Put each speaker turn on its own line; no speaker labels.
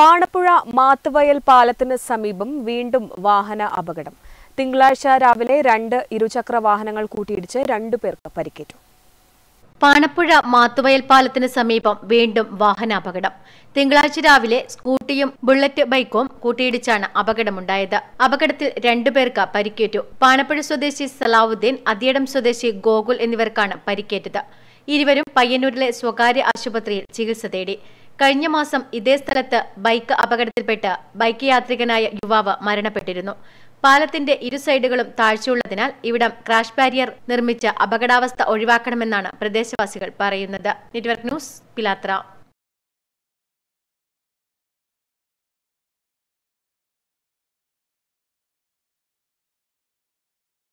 പാണപ്പുഴ മാത്തുവയൽ പാലത്തിന് സമീപം വീണ്ടും വാഹന അപകടം
തിങ്കളാഴ്ച രാവിലെ രണ്ട് ഇരുചക്ര വാഹനങ്ങൾ കൂട്ടിയിടിച്ച് പേർക്ക് പരിക്കേറ്റു
പാണപ്പുഴ മാത്തുവയൽ പാലത്തിന് സമീപം വീണ്ടും വാഹന അപകടം തിങ്കളാഴ്ച രാവിലെ സ്കൂട്ടിയും ബുള്ളറ്റ് ബൈക്കും കൂട്ടിയിടിച്ചാണ് അപകടമുണ്ടായത് അപകടത്തിൽ രണ്ടുപേർക്ക് പരിക്കേറ്റു പാണപ്പുഴ സ്വദേശി സലാവുദ്ദീൻ അതിയടം സ്വദേശി ഗോകുൽ എന്നിവർക്കാണ് പരിക്കേറ്റത് ഇരുവരും പയ്യന്നൂരിലെ സ്വകാര്യ ആശുപത്രിയിൽ ചികിത്സ തേടി കഴിഞ്ഞ മാസം ഇതേ സ്ഥലത്ത് ബൈക്ക് അപകടത്തിൽപ്പെട്ട് ബൈക്ക് യാത്രികനായ യുവാവ് മരണപ്പെട്ടിരുന്നു പാലത്തിന്റെ ഇരു സൈഡുകളും താഴ്ചയുള്ളതിനാൽ ഇവിടം ക്രാഷ് ബാരിയർ നിർമ്മിച്ച് അപകടാവസ്ഥ ഒഴിവാക്കണമെന്നാണ് പ്രദേശവാസികൾ പറയുന്നത് നെറ്റ്വർക്ക് ന്യൂസ് പിലാത്ര